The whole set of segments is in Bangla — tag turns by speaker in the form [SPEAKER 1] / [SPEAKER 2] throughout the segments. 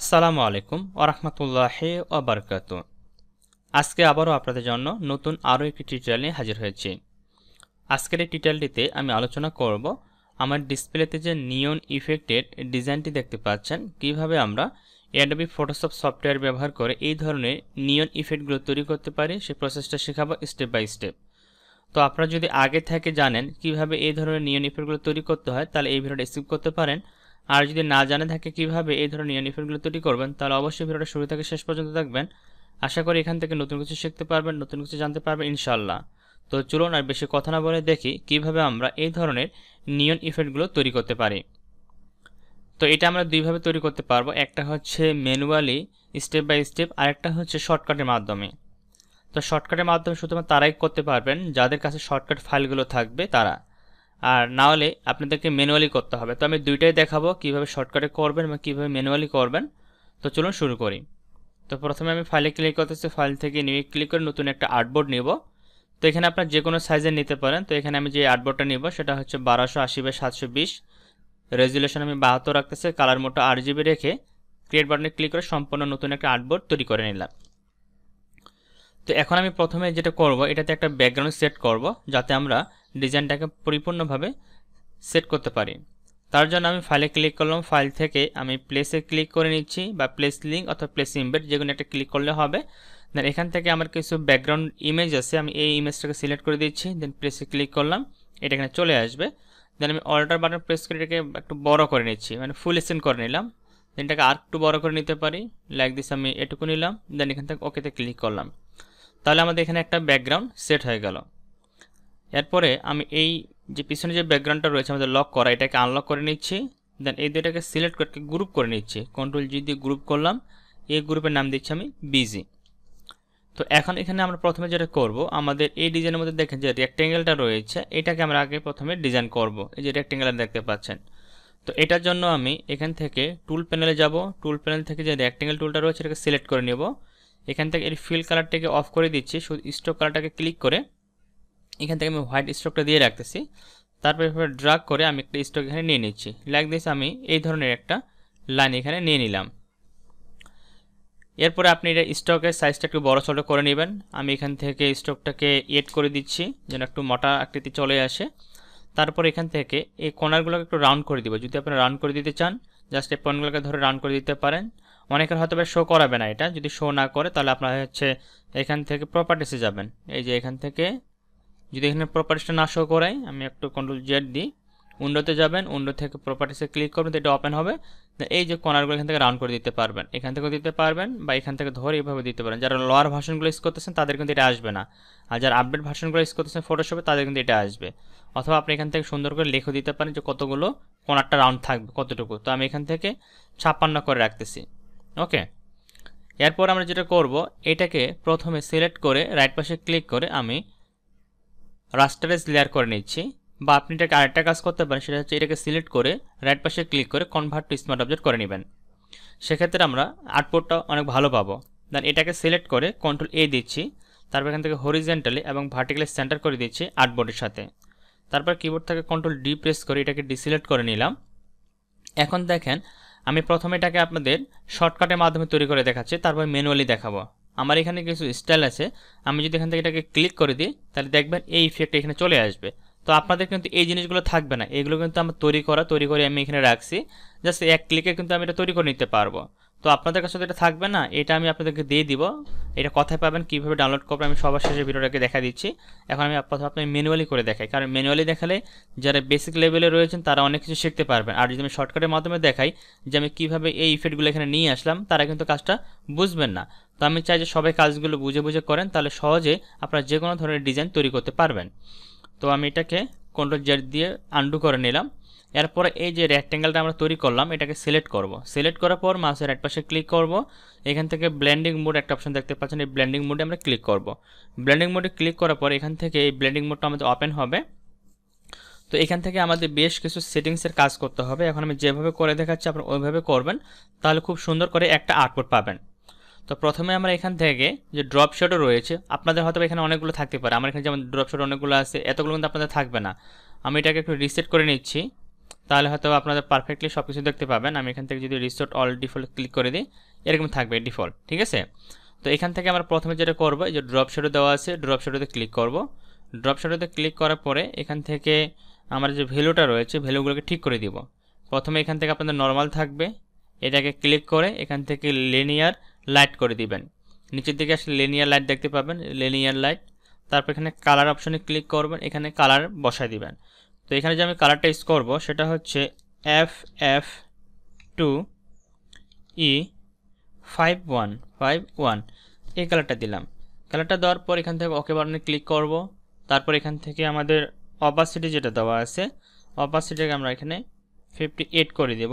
[SPEAKER 1] আসসালামু আলাইকুম ওরহমতুল্লাহ ওবরকাত আজকে আবারও আপনাদের জন্য নতুন আরও একটি টিউটোরিয়াল নিয়ে হাজির হয়েছি আজকের এই টিউটোরিয়ালটিতে আমি আলোচনা করব আমার ডিসপ্লেতে যে নিয়ন ইফেক্টেড ডিজাইনটি দেখতে পাচ্ছেন কিভাবে আমরা অ্যাডবি ফটোশপ সফটওয়্যার ব্যবহার করে এই ধরনের নিয়ন ইফেক্টগুলো তৈরি করতে পারি সেই প্রসেসটা শেখাবো স্টেপ বাই স্টেপ তো আপনারা যদি আগে থেকে জানেন কিভাবে এই ধরনের নিয়ন ইফেক্টগুলো তৈরি করতে হয় তাহলে এই ভিডিওটা স্কিপ করতে পারেন আর যদি না জানে থাকে কিভাবে এই ধরনের ইউনিফর্মগুলো তৈরি করবেন তাহলে অবশ্যই ভিডিওটা শুরু থেকে শেষ পর্যন্ত দেখবেন আশা করি এখান থেকে নতুন কিছু শিখতে পারবেন নতুন কিছু জানতে পারবেন ইনশাল্লাহ তো চলুন আর বেশি কথা না বলে দেখি কিভাবে আমরা এই ধরনের নিয়ন ইফেক্টগুলো তৈরি করতে পারি তো এটা আমরা দুইভাবে তৈরি করতে পারবো একটা হচ্ছে ম্যানুয়ালি স্টেপ বাই স্টেপ আরেকটা হচ্ছে শর্টকাটের মাধ্যমে তো শর্টকাটের মাধ্যমে শুধুমাত্র তারাই করতে পারবেন যাদের কাছে শর্টকাট ফাইলগুলো থাকবে তারা আর না হলে আপনাদেরকে ম্যানুয়ালি করতে হবে তো আমি দুইটাই দেখাবো কিভাবে শর্টকাটে করবেন বা কীভাবে ম্যানুয়ালি করবেন তো চলুন শুরু করি তো প্রথমে আমি ফাইলে ক্লিক করতেছি ফাইল থেকে নিয়ে ক্লিক করে নতুন একটা আর্টবোর্ড নিব তো এখানে আপনার যে কোনো সাইজে নিতে পারেন তো এখানে আমি যে আর্টবোর্ডটা নিব সেটা হচ্ছে বারোশো আশি বাই সাতশো বিশ রেজুলেশন আমি বাহাত্তর রাখতেছি কালার মোটো আট জিবি রেখে ক্রিয়েট বাটনে ক্লিক করে সম্পূর্ণ নতুন একটা আর্টবোর্ড তৈরি করে নিলাম তো এখন আমি প্রথমে যেটা করব এটাতে একটা ব্যাকগ্রাউন্ড সেট করব যাতে আমরা ডিজাইনটাকে পরিপূর্ণভাবে সেট করতে পারি তার জন্য আমি ফাইলে ক্লিক করলাম ফাইল থেকে আমি প্লেসে ক্লিক করে নিচ্ছি বা প্লেস লিঙ্ক অথবা প্লেস ইমবেড যে কোনো একটা ক্লিক করলে হবে দেন এখান থেকে আমার কিছু ব্যাকগ্রাউন্ড ইমেজ আছে আমি এই ইমেজটাকে সিলেক্ট করে দিচ্ছি দেন প্লেসে ক্লিক করলাম এটা এখানে চলে আসবে দেন আমি অল্টার বাটন প্রেস করে এটাকে একটু বড় করে নিচ্ছি মানে ফুল স্ক্রিন করে নিলাম দেন এটাকে আর একটু বড় করে নিতে পারি লাইক দিস আমি এটুকু নিলাম দেন এখান থেকে ওকেতে ক্লিক করলাম তাহলে আমাদের এখানে একটা ব্যাকগ্রাউন্ড সেট হয়ে গেল এরপরে আমি এই যে পিছনে যে ব্যাকগ্রাউন্ডটা রয়েছে আমাদের লক করা এটাকে আনলক করে নিচ্ছি দেন এই দুটাকে সিলেক্ট করে গ্রুপ করে নিচ্ছি কন্ট্রোল জি দিয়ে গ্রুপ করলাম এই গ্রুপের নাম দিচ্ছি আমি বিজি তো এখন এখানে আমরা প্রথমে যেটা করব আমাদের এই ডিজাইনের মধ্যে দেখেন যে রেক্টেঙ্গেলটা রয়েছে এটাকে আমরা আগে প্রথমে ডিজাইন করব এই যে রেক্টেঙ্গেলটা দেখতে পাচ্ছেন তো এটার জন্য আমি এখান থেকে টুল প্যানেলে যাব টুল প্যানেল থেকে যে রেক্টেঙ্গেল টুলটা রয়েছে এটাকে সিলেক্ট করে নেব এখান থেকে এর ফিল কালারটাকে অফ করে দিচ্ছি শুধু স্টক কালারটাকে ক্লিক করে এখান থেকে আমি হোয়াইট স্টকটা দিয়ে রাখতেছি তারপরে এভাবে ড্রাগ করে আমি একটা স্টক এখানে নিয়ে নিচ্ছি লাইক দিস আমি এই ধরনের একটা লাইন এখানে নিয়ে নিলাম এরপরে আপনি এটা স্টকের সাইজটা একটু বড় ছোটো করে নেবেন আমি এখান থেকে স্টকটাকে এড করে দিচ্ছি যেন একটু মোটা আকৃতি চলে আসে তারপর এখান থেকে এই কোনারগুলোকে একটু রাউন্ড করে দিব যদি আপনি রাউন্ড করে দিতে চান জাস্ট এই পয়েন্টগুলোকে ধরে রাউন্ড করে দিতে পারেন অনেকের হয়তো শো করাবে না এটা যদি শো না করে তাহলে আপনারা হচ্ছে এখান থেকে প্রপার্টিসে যাবেন এই যে এখান থেকে যদি এখানে প্রপার্টিসটা না শো করাই আমি একটু কন্ট্রোল জেড দিই উন্ডোতে যাবেন উন্ডো থেকে প্রপার্টিসে ক্লিক করবেন তো এটা ওপেন হবে এই যে কর্নারগুলো এখান থেকে রাউন্ড করে দিতে পারবেন এখান থেকেও দিতে পারবেন বা এখান থেকে ধরে এইভাবে দিতে পারেন যারা লোয়ার ভার্সনগুলো ইউজ করতেছেন তাদের কিন্তু এটা আসবে না আর যারা আপডেট ভার্সনগুলো ইউজ করতেছেন ফটোশপে তাদের কিন্তু এটা আসবে অথবা আপনি এখান থেকে সুন্দর করে লেখো দিতে পারেন যে কতগুলো কর্নারটা রাউন্ড থাকবে কতটুকু তো আমি এখান থেকে ছাপ্পান্ন করে রাখতেছি ওকে এরপর আমরা যেটা করব এটাকে প্রথমে সিলেক্ট করে রাইট পাশে ক্লিক করে আমি রাস্টারে লেয়ার করে নিচ্ছি বা আপনি এটাকে আরেকটা কাজ করতে পারেন সেটা হচ্ছে এটাকে সিলেক্ট করে রাইট পাশে ক্লিক করে কনভার্ট টু স্মার্ট অবজেক্ট করে নেবেন সেক্ষেত্রে আমরা আউটপুটটা অনেক ভালো পাবো দেন এটাকে সিলেক্ট করে কন্ট্রোল এ দিচ্ছি তারপর এখান থেকে হরিজেন্টালি এবং ভার্টিক্যালি সেন্টার করে দিচ্ছি আর্টবোর্ডের সাথে তারপর কিবোর্ড থেকে কন্ট্রোল ডি প্রেস করে এটাকে ডিসিলেক্ট করে নিলাম এখন দেখেন আমি প্রথমে এটাকে আপনাদের শর্টকাটের মাধ্যমে তৈরি করে দেখাচ্ছি তারপর ম্যানুয়ালি দেখাবো আমার এখানে কিছু স্টাইল আছে আমি যদি এখান থেকে এটাকে ক্লিক করে দিই তাহলে দেখবেন এই ইফেক্ট এখানে চলে আসবে তো আপনাদের কিন্তু এই জিনিসগুলো থাকবে না এগুলো কিন্তু আমার তৈরি করা তৈরি করে আমি এখানে রাখছি জাস্ট এক ক্লিকে কিন্তু আমি এটা তৈরি করে নিতে পারবো তো আপনাদের কাছে তো এটা থাকবে না এটা আমি আপনাদেরকে দিয়ে দিব এটা কথায় পাবেন কীভাবে ডাউনলোড করবেন আমি সবার শেষে ভিডিওটাকে দেখা দিচ্ছি এখন আমি প্রথমে আপনাকে ম্যানুয়ালি করে দেখাই কারণ ম্যানুয়ালি দেখালে যারা বেসিক লেভেলে রয়েছেন তারা অনেক কিছু শিখতে পারবেন আর যদি আমি শর্টকাটের মাধ্যমে দেখাই যে আমি কীভাবে এই ইফেক্টগুলো এখানে নিয়ে আসলাম তারা কিন্তু কাজটা বুঝবেন না তো আমি চাই যে সবাই কাজগুলো বুঝে বুঝে করেন তাহলে সহজে আপনারা যে কোনো ধরনের ডিজাইন তৈরি করতে পারবেন তো আমি এটাকে কন্ট্রোল জেড দিয়ে আন্ডু করে নিলাম এরপরে এই যে রেক্টেঙ্গেলটা আমরা তৈরি করলাম এটাকে সিলেক্ট করব সিলেক্ট করার পর মাউসের এক পাশে ক্লিক করব এখান থেকে ব্ল্যান্ডিং মোড একটা অপশন দেখতে পাচ্ছেন এই ব্ল্যান্ডিং মোডে আমরা ক্লিক করব ব্ল্যান্ডিং মোডে ক্লিক করার পর এখান থেকে এই ব্ল্যান্ডিং মোডটা আমাদের ওপেন হবে তো এখান থেকে আমাদের বেশ কিছু সেটিংসের কাজ করতে হবে এখন আমি যেভাবে করে দেখাচ্ছি আপনারা ওইভাবে করবেন তাহলে খুব সুন্দর করে একটা আউটপুট পাবেন তো প্রথমে আমরা এখান থেকে যে ড্রপ শটও রয়েছে আপনাদের হয়তো এখানে অনেকগুলো থাকতে পারে আমার এখানে যেমন ড্রপ শট অনেকগুলো আছে এতগুলো কিন্তু আপনাদের থাকবে না আমি এটাকে একটু রিসেট করে নিচ্ছি তাহলে হয়তো আপনারা পারফেক্টলি সব কিছু দেখতে পাবেন আমি এখান থেকে যদি রিসোর্ট অল ডিফল্ট ক্লিক করে দিই এরকম থাকবে ডিফল্ট ঠিক আছে তো এখান থেকে আমরা প্রথমে যেটা করবো যে ড্রপ শেডো দেওয়া আছে ড্রপ শেডোতে ক্লিক করব ড্রপ শেডোতে ক্লিক করার পরে এখান থেকে আমার যে ভ্যালুটা রয়েছে ভ্যালুগুলোকে ঠিক করে দিব প্রথমে এখান থেকে আপনাদের নর্মাল থাকবে এটাকে ক্লিক করে এখান থেকে লেনিয়ার লাইট করে দিবেন নিচের দিকে আসলে লেনিয়ার লাইট দেখতে পাবেন লেনিয়ার লাইট তারপর এখানে কালার অপশনে ক্লিক করবেন এখানে কালার বসায় দিবেন তো এখানে যে আমি কালারটা ইউজ করব সেটা হচ্ছে F F two E five one five one এই কালারটা দিলাম কালারটা দেওয়ার পর এখান থেকে ওকে বাটনে ক্লিক করব তারপর এখান থেকে আমাদের অপাসিটি যেটা দেওয়া আছে অপাসিটিকে আমরা এখানে ফিফটি এইট করে দেব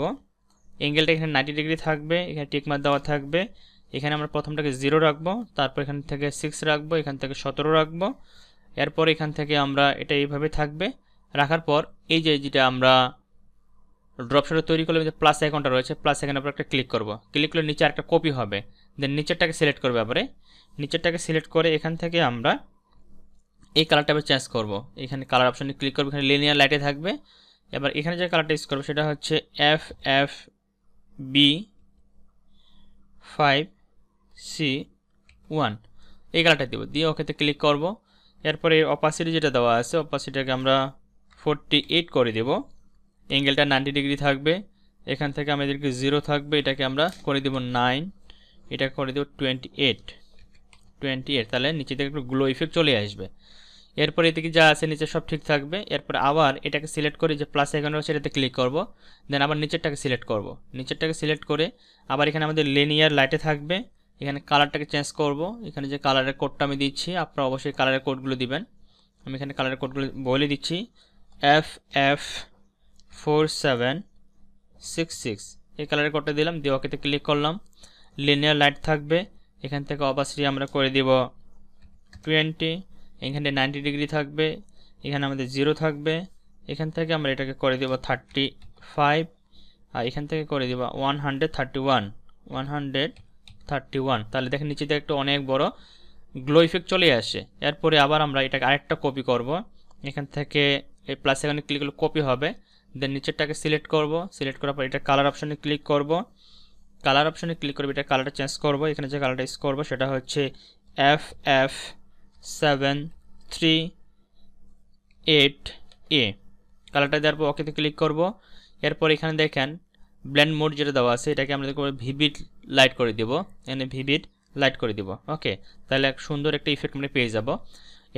[SPEAKER 1] অ্যাঙ্গেলটা এখানে নাইনটি ডিগ্রি থাকবে এখানে টিকমার দেওয়া থাকবে এখানে আমরা প্রথমটাকে জিরো রাখবো তারপর এখান থেকে সিক্স রাখবো এখান থেকে সতেরো রাখবো এরপর এখান থেকে আমরা এটা এইভাবে থাকবে রাখার পর এই যে যেটা আমরা ড্রপ তৈরি করলাম যে প্লাস আইকনটা রয়েছে প্লাস আইকনের উপর একটা ক্লিক করব ক্লিক করলে নিচে একটা কপি হবে দেন নিচেরটাকে সিলেক্ট করবে আবারে নিচেরটাকে সিলেক্ট করে এখান থেকে আমরা এই কালারটা আবার চেঞ্জ করব এখানে কালার অপশানে ক্লিক করবো এখানে লিনিয়ার লাইটে থাকবে এবার এখানে যে কালারটা ইউজ করবো সেটা হচ্ছে F F B five C one এই কালারটা দেবো দিয়ে ওকেতে ক্লিক করব এরপরে অপাসিটি যেটা দেওয়া আছে অপাসিটিটাকে আমরা ফোরটি এইট করে দেব অ্যাঙ্গেলটা নাইনটি ডিগ্রি থাকবে এখান থেকে আমাদেরকে জিরো থাকবে এটাকে আমরা করে দেব নাইন এটা করে দেব টোয়েন্টি এইট টোয়েন্টি এইট তাহলে নিচে থেকে একটু গ্লো ইফেক্ট চলে আসবে এরপরে এদিকে যা আছে নিচে সব ঠিক থাকবে এরপর আবার এটাকে সিলেক্ট করে যে প্লাস এখানে রয়েছে এটাতে ক্লিক করব দেন আবার নিচেরটাকে সিলেক্ট করব নিচেরটাকে সিলেক্ট করে আবার এখানে আমাদের লেনিয়ার লাইটে থাকবে এখানে কালারটাকে চেঞ্জ করব এখানে যে কালারের কোডটা আমি দিচ্ছি আপনারা অবশ্যই কালারের কোডগুলো দিবেন আমি এখানে কালারের কোডগুলো বলে দিচ্ছি F F four seven six six এই কালারে কোডটা দিলাম দিয়ে ওকেতে ক্লিক করলাম লিনিয়ার লাইট থাকবে এখান থেকে অবাশ্রী আমরা করে দিব টোয়েন্টি এখানে নাইনটি ডিগ্রি থাকবে এখানে আমাদের জিরো থাকবে এখান থেকে আমরা এটাকে করে দেব থার্টি ফাইভ আর এখান থেকে করে দেব one hundred thirty one one hundred thirty one তাহলে দেখেন নিচেতে একটা অনেক বড় গ্লো ইফেক্ট চলে আসে এরপরে আবার আমরা এটাকে আরেকটা কপি করব এখান থেকে এই প্লাস এখানে ক্লিক করলে কপি হবে দেন নিচেরটাকে সিলেক্ট করব সিলেক্ট করার পর এটা কালার অপশানে ক্লিক করব কালার অপশানে ক্লিক করবো এটা কালারটা চেঞ্জ করব এখানে যে কালারটা ইউজ করবো সেটা হচ্ছে F F seven three eight এ কালারটা দেওয়ার পর ওকেতে ক্লিক করব এরপর এখানে দেখেন ব্ল্যান্ড মোড যেটা দেওয়া আছে এটাকে আমরা ভিভিড লাইট করে দেবো এখানে ভিভিড লাইট করে দিব ওকে তাহলে এক সুন্দর একটা ইফেক্ট আমরা পেয়ে যাব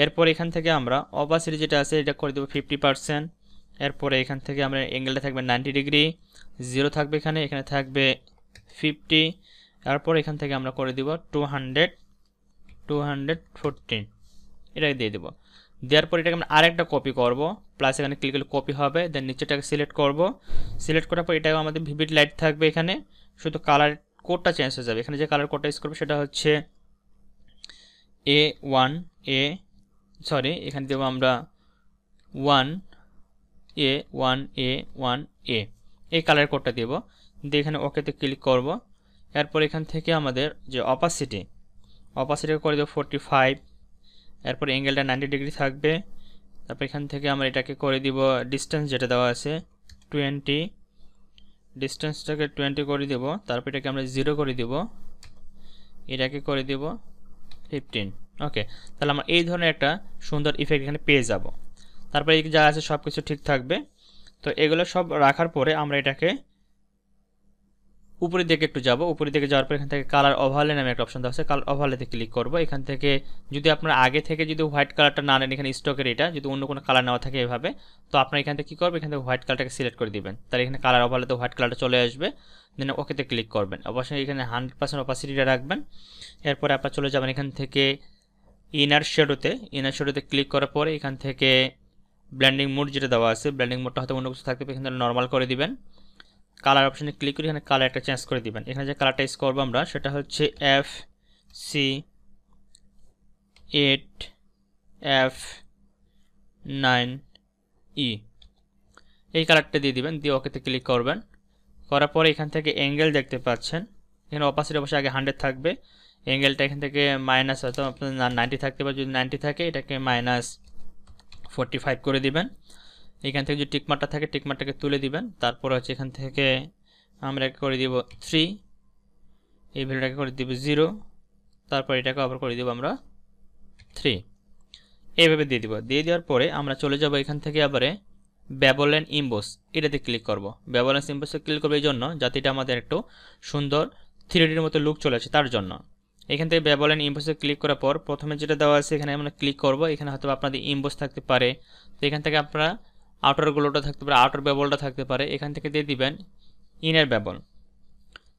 [SPEAKER 1] এরপর এখান থেকে আমরা অপাসিটি যেটা আছে এটা করে দেবো ফিফটি পারসেন্ট এরপরে এখান থেকে আমরা অ্যাঙ্গেলটা থাকবে নাইনটি ডিগ্রি জিরো থাকবে এখানে এখানে থাকবে ফিফটি এরপর এখান থেকে আমরা করে দিব two hundred two hundred fourteen এটাকে দিয়ে দেবো দেওয়ার পর এটাকে আমরা আরেকটা কপি করব প্লাস এখানে ক্লিক করলে কপি হবে দেন নিচেটাকে সিলেক্ট করব সিলেক্ট করার পর এটাকে আমাদের ভিভিড লাইট থাকবে এখানে শুধু কালার কোডটা চেঞ্জ হয়ে যাবে এখানে যে কালার কোডটা ইউজ করবো সেটা হচ্ছে এ ওয়ান এ সরি এখানে দেবো আমরা one A one A one A এই কালার কোডটা দেব দিয়ে এখানে ওকেতে ক্লিক করব এরপর এখান থেকে আমাদের যে অপাসিটি অপাসিটি করে দেবো ফোরটি ফাইভ এরপর অ্যাঙ্গেলটা নাইনটি ডিগ্রি থাকবে তারপর এখান থেকে আমরা এটাকে করে দিব ডিস্টেন্স যেটা দেওয়া আছে টোয়েন্টি ডিস্টেন্সটাকে টোয়েন্টি করে দেব তারপর এটাকে আমরা জিরো করে দেব এটাকে করে দেব ফিফটিন ওকে তাহলে আমরা এই ধরনের একটা সুন্দর ইফেক্ট এখানে পেয়ে যাব তারপরে যা আছে সব কিছু ঠিক থাকবে তো এগুলো সব রাখার পরে আমরা এটাকে উপরের দিকে একটু যাব উপরের দিকে যাওয়ার পর এখান থেকে কালার ওভারলে নামে একটা অপশন দেওয়া আছে কালার ওভারলেতে ক্লিক করব এখান থেকে যদি আপনারা আগে থেকে যদি হোয়াইট কালারটা না নেন এখানে স্টকের এটা যদি অন্য কোনো কালার নেওয়া থাকে এভাবে তো আপনার এখান থেকে কী করবেন এখান থেকে হোয়াইট কালারটাকে সিলেক্ট করে দিবেন তাহলে এখানে কালার ওভালেতে হোয়াইট কালারটা চলে আসবে দেন ওকেতে ক্লিক করবেন অবশ্যই এখানে হান্ড্রেড পার্সেন্ট অপাসিটিটা রাখবেন এরপরে আপনার চলে যাবেন এখান থেকে ইনার শেডোতে ইনার শেডোতে ক্লিক করার পরে এখান থেকে ব্ল্যান্ডিং মোড যেটা দেওয়া আছে ব্ল্যান্ডিং মোডটা হয়তো অন্য কিছু থাকতে এখানে নর্মাল করে দিবেন কালার অপশানে ক্লিক করে এখানে কালার একটা চেঞ্জ করে দিবেন এখানে যে কালারটা ইউজ করবো আমরা সেটা হচ্ছে F C eight F nine E এই কালারটা দিয়ে দিবেন দিয়ে ওকেতে ক্লিক করবেন করার পরে এখান থেকে অ্যাঙ্গেল দেখতে পাচ্ছেন এখানে অপাসিটি অবশ্যই আগে হান্ড্রেড থাকবে অ্যাঙ্গেলটা এখান থেকে মাইনাস হয়তো আপনার নাইনটি থাকতে পারে যদি নাইনটি থাকে এটাকে মাইনাস ফোরটি ফাইভ করে দিবেন এখান থেকে যদি টিকমারটা থাকে টিকমারটাকে তুলে দিবেন তারপর হচ্ছে এখান থেকে আমরা করে দিব থ্রি এই ভ্যালুটাকে করে দিব জিরো তারপর এটাকে আবার করে দিব আমরা থ্রি এইভাবে দিয়ে দিব দিয়ে দেওয়ার পরে আমরা চলে যাব এখান থেকে আবারে ব্যবলেন ইম্বোস এটাতে ক্লিক করব ব্যবলেন্স ইম্বোসে ক্লিক করবো এই জন্য জাতিটা আমাদের একটু সুন্দর থ্রিডির মতো লুক চলে আসে তার জন্য এখান থেকে বলেন ইম্বোসে ক্লিক করার পর প্রথমে যেটা দেওয়া আছে এখানে আমরা ক্লিক করব এখানে হয়তো আপনাদের ইম্বোস থাকতে পারে তো এখান থেকে আপনারা আউটার গুলোটা থাকতে পারে আউটার ব্যবলটা থাকতে পারে এখান থেকে দিয়ে দিবেন ইনার ব্যবল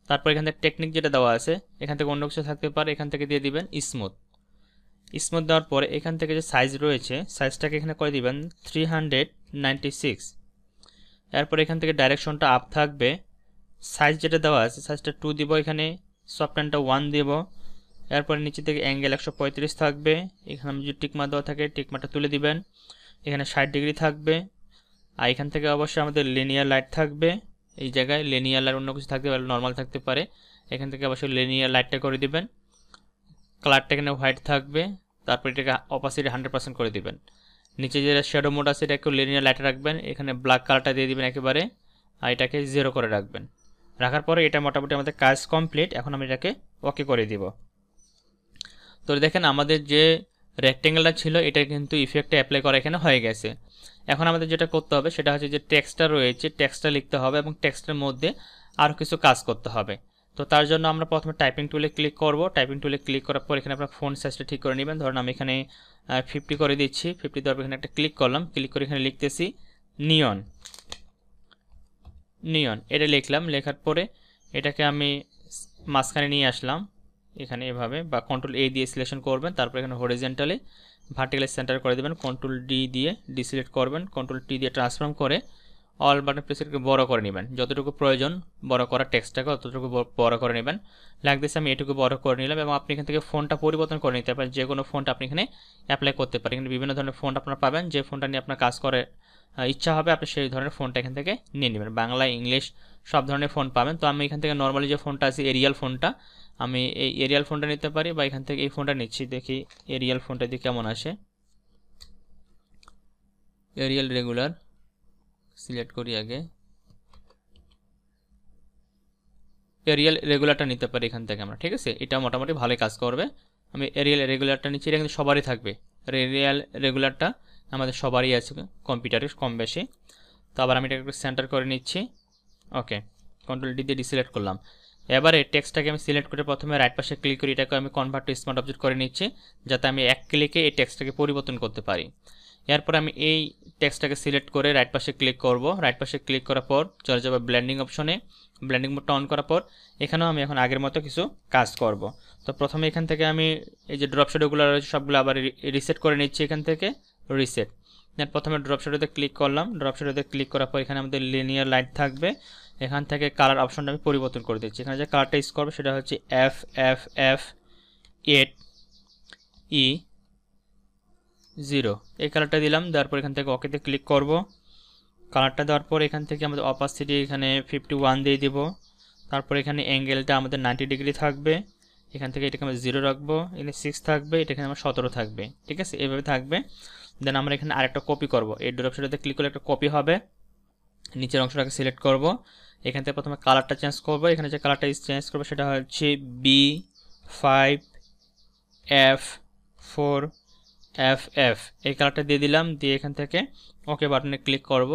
[SPEAKER 1] তারপর এখান থেকে টেকনিক যেটা দেওয়া আছে এখান থেকে অন্য কিছু থাকতে পারে এখান থেকে দিয়ে দিবেন স্মুথ স্মুথ দেওয়ার পরে এখান থেকে যে সাইজ রয়েছে সাইজটাকে এখানে করে দিবেন থ্রি হান্ড্রেড নাইনটি সিক্স এরপর এখান থেকে ডাইরেকশনটা আপ থাকবে সাইজ যেটা দেওয়া আছে সাইজটা টু দিব এখানে সফটওয়্যারটা ওয়ান দিব এরপরে নিচে থেকে অ্যাঙ্গেল একশো থাকবে এখানে আমি যদি টিকমা দেওয়া থাকে টিকমাটা তুলে দিবেন এখানে ষাট ডিগ্রি থাকবে আর এখান থেকে অবশ্যই আমাদের লিনিয়ার লাইট থাকবে এই জায়গায় লিনিয়ার লাইট অন্য কিছু থাকতে পারে নর্মাল থাকতে পারে এখান থেকে অবশ্যই লিনিয়ার লাইটটা করে দিবেন কালারটা এখানে হোয়াইট থাকবে তারপর এটাকে অপাসিটি হান্ড্রেড পার্সেন্ট করে দিবেন নিচে যে শ্যাডো মোড আছে একটু লিনিয়ার লাইটে রাখবেন এখানে ব্ল্যাক কালারটা দিয়ে দিবেন একেবারে আর এটাকে জিরো করে রাখবেন রাখার পরে এটা মোটামুটি আমাদের কাজ কমপ্লিট এখন আমি এটাকে ওকে করে দিব তো দেখেন আমাদের যে রেক্টেঙ্গেলটা ছিল এটা কিন্তু ইফেক্টটা অ্যাপ্লাই করা এখানে হয়ে গেছে এখন আমাদের যেটা করতে হবে সেটা হচ্ছে যে টেক্সটটা রয়েছে টেক্সটটা লিখতে হবে এবং টেক্সটের মধ্যে আরও কিছু কাজ করতে হবে তো তার জন্য আমরা প্রথমে টাইপিং টুলে ক্লিক করব টাইপিং টুলে ক্লিক করার পর এখানে আপনার ফোন সাইজটা ঠিক করে নেবেন ধরুন আমি এখানে ফিফটি করে দিচ্ছি ফিফটি দেওয়ার এখানে একটা ক্লিক করলাম ক্লিক করে এখানে লিখতেছি নিয়ন নিয়ন এটা লিখলাম লেখার পরে এটাকে আমি মাঝখানে নিয়ে আসলাম এখানে এভাবে বা কন্ট্রোল এ দিয়ে সিলেকশন করবেন তারপর এখানে হরিজেন্টালি ভার্টিক্যালি সেন্টার করে দেবেন কন্ট্রোল ডি দিয়ে ডিসিলেক্ট করবেন কন্ট্রোল টি দিয়ে ট্রান্সফর্ম করে অল বাটন প্রেসকে বড় করে নেবেন যতটুকু প্রয়োজন বড় করা টেক্সটটাকে ততটুকু বড় করে নেবেন লাইক আমি এটুকু বড় করে নিলাম এবং আপনি এখান থেকে ফোনটা পরিবর্তন করে নিতে পারেন যে কোনো ফোনটা আপনি এখানে অ্যাপ্লাই করতে পারেন এখানে বিভিন্ন ধরনের ফোন আপনারা পাবেন যে ফোনটা নিয়ে আপনার কাজ করে ইচ্ছা হবে আপনি সেই ধরনের ফোনটা এখান থেকে নিয়ে নেবেন বাংলা ইংলিশ সব ধরনের ফোন পাবেন তো আমি এখান থেকে নর্মালি যে ফোনটা আছে এরিয়াল ফোনটা আমি এই এরিয়াল ফোনটা নিতে পারি বা এখান থেকে এই ফোনটা নিচ্ছি দেখি এরিয়াল ফোনটা দিয়ে কেমন আসে এরিয়াল রেগুলার সিলেক্ট করি আগে এরিয়াল রেগুলারটা নিতে পারি এখান থেকে আমরা ঠিক আছে এটা মোটামুটি ভালোই কাজ করবে আমি এরিয়াল রেগুলারটা নিচ্ছি এটা কিন্তু সবারই থাকবে এরিয়াল রেগুলারটা আমাদের সবারই আছে কম্পিউটারে কম বেশি তো আবার আমি এটাকে একটু সেন্টার করে নিচ্ছি ওকে কন্ট্রোল ডি দিয়ে ডিসিলেক্ট করলাম এবারে টেক্সটটাকে আমি সিলেক্ট করে প্রথমে রাইট পাশে ক্লিক করি এটাকে আমি কনভার্ট টু স্মার্ট অবজেক্ট করে নিচ্ছি যাতে আমি এক ক্লিকে এই টেক্সটটাকে পরিবর্তন করতে পারি এরপর আমি এই টেক্সটটাকে সিলেক্ট করে রাইট পাশে ক্লিক করব রাইট পাশে ক্লিক করার পর চলে যাবে ব্ল্যান্ডিং অপশনে ব্ল্যান্ডিং মোডটা অন করার পর এখানেও আমি এখন আগের মতো কিছু কাজ করব তো প্রথমে এখান থেকে আমি এই যে ড্রপ শ্যাডোগুলো রয়েছে সবগুলো আবার রিসেট করে নিচ্ছি এখান থেকে রিসেট দেন প্রথমে ড্রপ শ্যাডোতে ক্লিক করলাম ড্রপ শ্যাডোতে ক্লিক করার পর এখানে আমাদের লিনিয়ার লাইট থাকবে এখান থেকে কালার অপশনটা আমি পরিবর্তন করে দিচ্ছি এখানে যে কালারটা ইউজ করবে সেটা হচ্ছে F F F eight E zero এই কালারটা দিলাম দেওয়ার পর এখান থেকে ওকেতে ক্লিক করব কালারটা দেওয়ার পর এখান থেকে আমাদের অপাসিটি এখানে ফিফটি ওয়ান দিয়ে দেবো তারপর এখানে অ্যাঙ্গেলটা আমাদের নাইনটি ডিগ্রি থাকবে এখান থেকে এটাকে আমরা জিরো রাখবো এখানে সিক্স থাকবে এটাকে আমার সতেরো থাকবে ঠিক আছে এভাবে থাকবে দেন আমরা এখানে আরেকটা কপি করব এই ডট অপশনটাতে ক্লিক করলে একটা কপি হবে নিচের অংশটাকে সিলেক্ট করব এখান থেকে প্রথমে কালারটা চেঞ্জ করব এখানে যে কালারটা চেঞ্জ করব সেটা হচ্ছে B five F four F F এই কালারটা দিয়ে দিলাম দিয়ে এখান থেকে ওকে বাটনে ক্লিক করব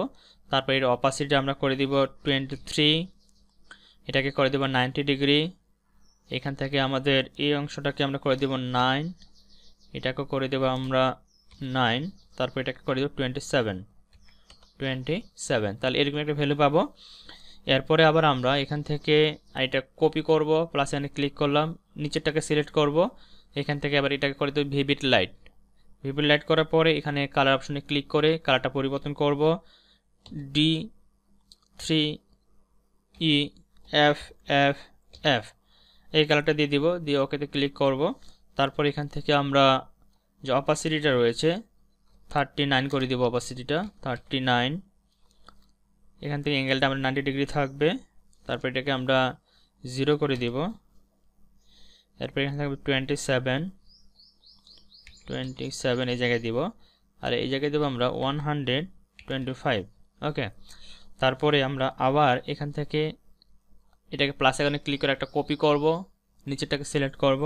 [SPEAKER 1] তারপর এর অপাসিটি আমরা করে দিব টোয়েন্টি থ্রি এটাকে করে দেবো নাইনটি ডিগ্রি এখান থেকে আমাদের এই অংশটাকে আমরা করে দেব নাইন এটাকে করে দেবো আমরা নাইন তারপর এটাকে করে দেবো টোয়েন্টি সেভেন টোয়েন্টি সেভেন তাহলে এরকম একটা ভ্যালু পাবো এরপরে আবার আমরা এখান থেকে এটা কপি করব প্লাস এখানে ক্লিক করলাম নিচেরটাকে সিলেক্ট করব এখান থেকে আবার এটাকে করে দেবো ভিভিড লাইট ভিভিড লাইট করার পরে এখানে কালার অপশনে ক্লিক করে কালারটা পরিবর্তন করব D three E F F F এই কালারটা দিয়ে দিব দিয়ে ওকেতে ক্লিক করব তারপর এখান থেকে আমরা যে অপাসিটিটা রয়েছে থার্টি নাইন করে দেবো অপাসিটিটা থার্টি নাইন এখান থেকে অ্যাঙ্গেলটা আমরা নাইনটি ডিগ্রি থাকবে তারপর এটাকে আমরা জিরো করে দিব এরপর এখানে থাকবে টোয়েন্টি সেভেন টোয়েন্টি সেভেন এই জায়গায় দিব আর এই জায়গায় দেবো আমরা one hundred twenty five okay তারপরে আমরা আবার এখান থেকে এটাকে প্লাস এখানে ক্লিক করে একটা কপি করব নিচেরটাকে সিলেক্ট করব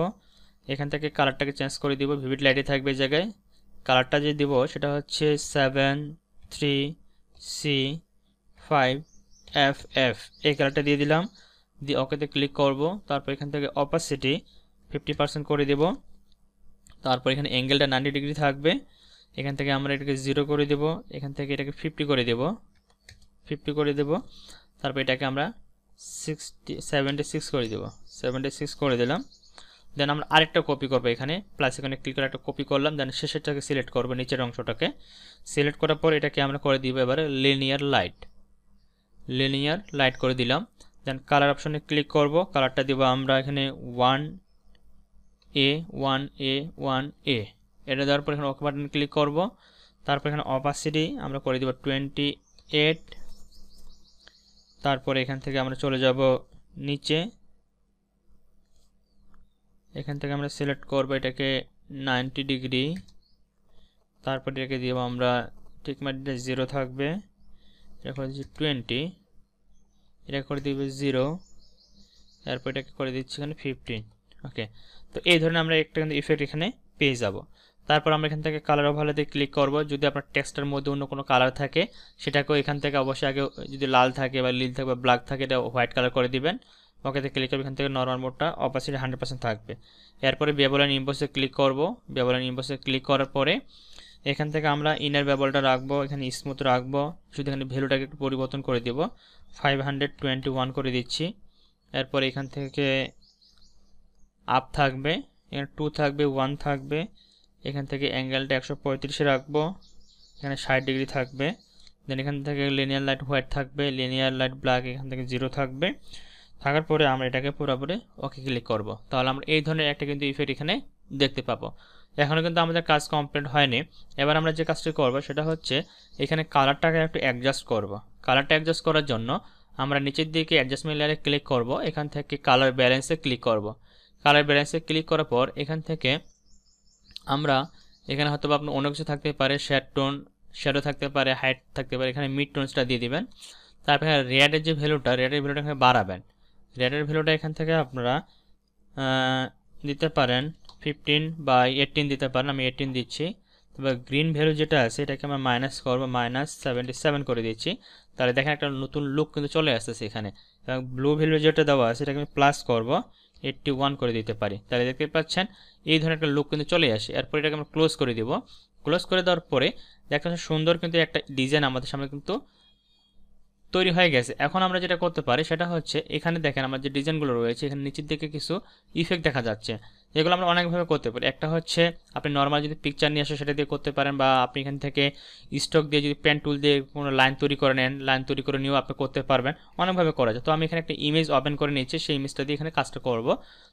[SPEAKER 1] এখান থেকে কালারটাকে চেঞ্জ করে দিব ভিভিড লাইটে থাকবে এই জায়গায় কালারটা যে দিব সেটা হচ্ছে seven three C five F F এই কালারটা দিয়ে দিলাম দিয়ে ওকেতে ক্লিক করব তারপর এখান থেকে অপাসিটি ফিফটি পার্সেন্ট করে দেব তারপর এখানে অ্যাঙ্গেলটা নাইনটি ডিগ্রি থাকবে এখান থেকে আমরা এটাকে জিরো করে দেব এখান থেকে এটাকে ফিফটি করে দেব ফিফটি করে দেব তারপর এটাকে আমরা সিক্সটি সেভেন্টি সিক্স করে দেব সেভেন্টি সিক্স করে দিলাম দেন আমরা আরেকটা কপি করবো এখানে প্লাস এখানে ক্লিক করে একটা কপি করলাম দেন শেষেরটাকে সিলেক্ট করবো নিচের অংশটাকে সিলেক্ট করার পর এটাকে আমরা করে দিব এবারে লিনিয়ার লাইট লিনিয়ার লাইট করে দিলাম দেন কালার অপশনে ক্লিক করব কালারটা দিব আমরা এখানে one A one A one A এটা দেওয়ার পর এখানে ওকে বাটন ক্লিক করব তারপর এখানে অপাসিটি আমরা করে দিব টোয়েন্টি এইট তারপরে এখান থেকে আমরা চলে যাব নিচে এখান থেকে আমরা সিলেক্ট করব এটাকে নাইনটি ডিগ্রি তারপর এটাকে দিব আমরা ঠিক টিকমার্কটা জিরো থাকবে এটা করে দিচ্ছি টোয়েন্টি এটা করে দিবে জিরো তারপর এটাকে করে দিচ্ছি এখানে ফিফটিন ওকে তো এই ধরনের আমরা একটা কিন্তু ইফেক্ট এখানে পেয়ে যাব তারপর আমরা এখান থেকে কালার দিয়ে ক্লিক করব যদি আপনার টেক্সটার মধ্যে অন্য কোনো কালার থাকে সেটাকেও এখান থেকে অবশ্যই আগে যদি লাল থাকে বা নীল থাকে বা ব্ল্যাক থাকে এটা হোয়াইট কালার করে দিবেন ওকেতে ক্লিক করবো এখান থেকে নর্মাল মোডটা অপাসিটি হান্ড্রেড পার্সেন্ট থাকবে এরপরে ব্যবলাইন ইম্পোসে ক্লিক করব ব্যবলাইন ইম্পোসে ক্লিক করার পরে এখান থেকে আমরা ইনার ব্যবলটা রাখবো এখানে স্মুথ রাখবো শুধু এখানে ভ্যালুটাকে একটু পরিবর্তন করে দেব ফাইভ হান্ড্রেড টোয়েন্টি ওয়ান করে দিচ্ছি এরপরে এখান থেকে আপ থাকবে এখানে টু থাকবে ওয়ান থাকবে এখান থেকে অ্যাঙ্গেলটা একশো পঁয়ত্রিশে রাখবো এখানে ষাট ডিগ্রি থাকবে দেন এখান থেকে লিনিয়ার লাইট হোয়াইট থাকবে লিনিয়ার লাইট ব্ল্যাক এখান থেকে জিরো থাকবে থাকার পরে আমরা এটাকে পুরোপুরি ওকে ক্লিক করব তাহলে আমরা এই ধরনের একটা কিন্তু ইফেক্ট এখানে দেখতে পাবো এখনও কিন্তু আমাদের কাজ কমপ্লিট হয়নি এবার আমরা যে কাজটি করব সেটা হচ্ছে এখানে কালারটাকে একটু অ্যাডজাস্ট করব। কালারটা অ্যাডজাস্ট করার জন্য আমরা নিচের দিকে অ্যাডজাস্টমেন্ট লেয়ারে ক্লিক করব এখান থেকে কালার ব্যালেন্সে ক্লিক করব। কালার ব্যালেন্সে ক্লিক করার পর এখান থেকে আমরা এখানে হয়তো আপনার অন্য কিছু থাকতে পারে শ্যাড টোন শ্যাডো থাকতে পারে হাইট থাকতে পারে এখানে মিড টোনসটা দিয়ে দিবেন তারপরে রেয়ারের যে ভ্যালুটা রেয়ারের ভ্যালুটা এখানে বাড়াবেন রেটের ভ্যালুটা এখান থেকে আপনারা দিতে পারেন ফিফটিন বা এইটিন দিতে পারেন আমি এইটিন দিচ্ছি তবে গ্রিন ভ্যালু যেটা আছে এটাকে আমরা মাইনাস করবো মাইনাস সেভেন্টি সেভেন করে দিচ্ছি তাহলে দেখেন একটা নতুন লুক কিন্তু চলে আসতেছে এখানে এবং ব্লু ভ্যালু যেটা দেওয়া আছে এটাকে আমি প্লাস করবো এইটটি ওয়ান করে দিতে পারি তাহলে দেখতে পাচ্ছেন এই ধরনের একটা লুক কিন্তু চলে আসে এরপর এটাকে আমরা ক্লোজ করে দিব ক্লোজ করে দেওয়ার পরে দেখতে সুন্দর কিন্তু একটা ডিজাইন আমাদের সামনে কিন্তু তৈরি হয়ে গেছে এখন আমরা যেটা করতে পারি সেটা হচ্ছে এখানে দেখেন আমার যে ডিজাইনগুলো রয়েছে এখানে নিচের দিকে কিছু ইফেক্ট দেখা যাচ্ছে যেগুলো আমরা অনেকভাবে করতে পারি একটা হচ্ছে আপনি নর্মাল যদি পিকচার নিয়ে আসে সেটা দিয়ে করতে পারেন বা আপনি এখান থেকে স্টক দিয়ে যদি পেন টুল দিয়ে কোনো লাইন তৈরি করে নেন লাইন তৈরি করে নিয়েও আপনি করতে পারবেন অনেকভাবে করা যায় তো আমি এখানে একটা ইমেজ ওপেন করে নিচ্ছি সেই ইমেজটা দিয়ে এখানে কাজটা করব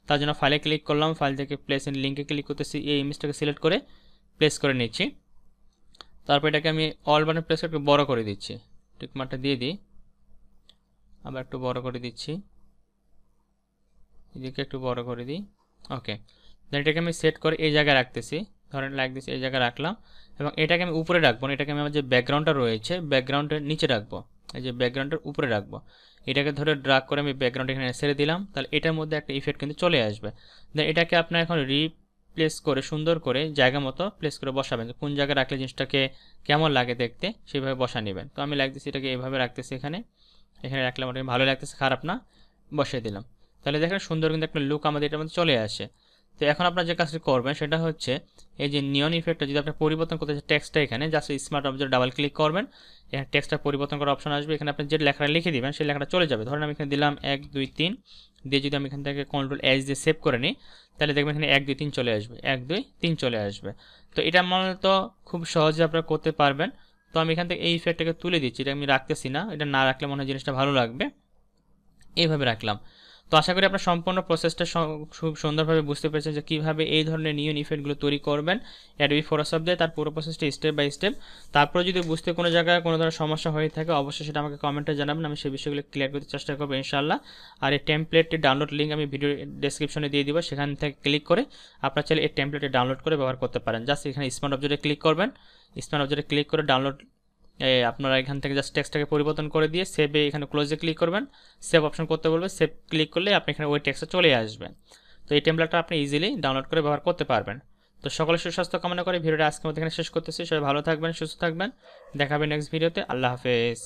[SPEAKER 1] তার জন্য ফাইলে ক্লিক করলাম ফাইল থেকে প্লেস ইন লিঙ্কে ক্লিক করতেছি এই ইমেজটাকে সিলেক্ট করে প্লেস করে নিচ্ছি তারপর এটাকে আমি অল বাটন প্লেস একটু বড় করে দিচ্ছি টিকমার্কটা দিয়ে দিই আবার একটু বড় করে দিচ্ছি এদিকে একটু বড় করে দিই ওকে দেন এটাকে আমি সেট করে এই জায়গায় রাখতেছি ধরেন লাইক দিস এই জায়গায় রাখলাম এবং এটাকে আমি উপরে রাখবো না এটাকে আমি আমার যে ব্যাকগ্রাউন্ডটা রয়েছে ব্যাকগ্রাউন্ডের নিচে রাখবো এই যে ব্যাকগ্রাউন্ডের উপরে রাখবো এটাকে ধরে ড্রাগ করে আমি ব্যাকগ্রাউন্ড এখানে সেরে দিলাম তাহলে এটার মধ্যে একটা ইফেক্ট কিন্তু চলে আসবে দেন এটাকে আপনার এখন রিপ্লেস করে সুন্দর করে জায়গা মতো প্লেস করে বসাবেন কোন জায়গায় রাখলে জিনিসটাকে কেমন লাগে দেখতে সেভাবে বসা নেবেন তো আমি লাইক দিচ্ছি এটাকে এভাবে রাখতেছি এখানে এখানে রাখলাম ওটা ভালো লাগতেছে খারাপ না বসিয়ে দিলাম তাহলে দেখেন সুন্দর কিন্তু একটা লুক আমাদের এটার মধ্যে চলে আসে তো এখন আপনার যে কাজটি করবেন সেটা হচ্ছে এই যে নিয়ন ইফেক্টটা যদি আপনি পরিবর্তন করতে চান টেক্সটটা এখানে just smart object double click করবেন এখানে টেক্সটটা পরিবর্তন করার অপশন আসবে এখানে আপনি যে লেখাটা লিখে দিবেন সেই লেখাটা চলে যাবে ধরেন আমি এখানে দিলাম এক দুই তিন দিয়ে যদি আমি এখান থেকে কন্ট্রোল এস দিয়ে সেভ করে নিই তাহলে দেখবেন এখানে এক দুই তিন চলে আসবে এক দুই তিন চলে আসবে তো এটা তো খুব সহজে আপনারা করতে পারবেন তো আমি এখান থেকে এই ইফেক্টটাকে তুলে দিচ্ছি এটা আমি রাখতেছি না এটা না রাখলে মনে হয় জিনিসটা ভালো লাগবে এইভাবে রাখলাম তো আশা করি আপনার সম্পূর্ণ প্রসেসটা খুব সুন্দরভাবে বুঝতে পেরেছেন যে কীভাবে এই ধরনের নিউ ইফেক্টগুলো তৈরি করবেন অ্যাডবি ফটোশপ দিয়ে তার পুরো প্রসেসটা স্টেপ বাই স্টেপ তারপর যদি বুঝতে কোনো জায়গায় কোনো ধরনের সমস্যা হয়ে থাকে অবশ্যই সেটা আমাকে কমেন্টে জানাবেন আমি সেই বিষয়গুলো ক্লিয়ার করতে চেষ্টা করবো ইনশাল্লাহ আর এই টেমপ্লেটটি ডাউনলোড লিঙ্ক আমি ভিডিও ডেসক্রিপশনে দিয়ে দিব সেখান থেকে ক্লিক করে আপনার চাইলে এই টেমপ্লেটটি ডাউনলোড করে ব্যবহার করতে পারেন জাস্ট এখানে স্মার্ট অবজেক্টে ক্লিক করবেন স্মার্ট অবজেক্টে ক্লিক করে ডাউনলোড আপনারা এখান থেকে জাস্ট টেক্সটাকে পরিবর্তন করে দিয়ে সেভে এখানে ক্লোজে ক্লিক করবেন সেভ অপশন করতে বলবে সেভ ক্লিক করলে আপনি এখানে ওই টেক্সটে চলে আসবেন তো এই টেম্পলেটটা আপনি ইজিলি ডাউনলোড করে ব্যবহার করতে পারবেন তো সকলে সুস্বাস্থ্য কামনা করে ভিডিওটা আজকে মধ্যে এখানে শেষ করতেছি সবাই ভালো থাকবেন সুস্থ থাকবেন দেখাবেন নেক্সট ভিডিওতে আল্লাহ হাফেজ